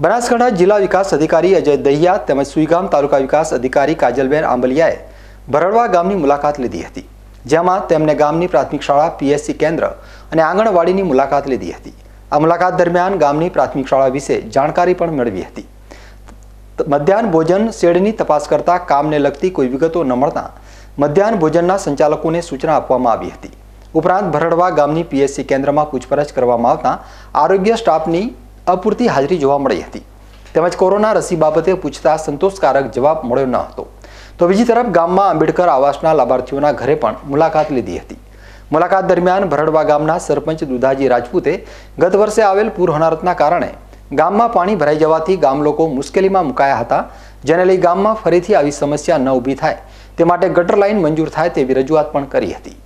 બનાસકાંઠા જિલ્લા વિકાસ અધિકારી અજય દહિયા તેમજ સુઈગામ તાલુકા વિકાસ અધિકારી કાજલબેન આંબલિયાએ ભરડવા ગામની મુલાકાત લીધી હતી જેમાં તેમણે ગામની પ્રાથમિક શાળા પીએસસી કેન્દ્ર અને આંગણવાડીની મુલાકાત લીધી હતી આ મુલાકાત દરમિયાન ગામની પ્રાથમિક શાળા વિશે જાણકારી પણ મેળવી હતી મધ્યાહન ભોજન શેડની તપાસ કરતા કામને લગતી કોઈ વિગતો ન મળતા મધ્યાહન ભોજનના સંચાલકોને સૂચના આપવામાં આવી હતી ઉપરાંત ભરડવા ગામની પીએસસી કેન્દ્રમાં પૂછપરછ કરવામાં આવતા આરોગ્ય સ્ટાફની અપૂરતી હાજરી જોવા મળી હતી તેમજ કોરોના રસી બાબતે પૂછતા સંતોષકારક જવાબ મળ્યો ન હતો તો બીજી તરફ ગામમાં આંબેડકર આવાસના લાભાર્થીઓના ઘરે પણ મુલાકાત લીધી હતી મુલાકાત દરમિયાન ભરડવા ગામના સરપંચ દુધાજી રાજપૂતે ગત વર્ષે આવેલ પૂર હોનારતના કારણે ગામમાં પાણી ભરાઈ જવાથી ગામ લોકો મુશ્કેલીમાં મુકાયા હતા જેને લઈ ગામમાં ફરીથી આવી સમસ્યા ન ઊભી થાય તે માટે ગટર લાઇન મંજૂર થાય તેવી રજૂઆત પણ કરી હતી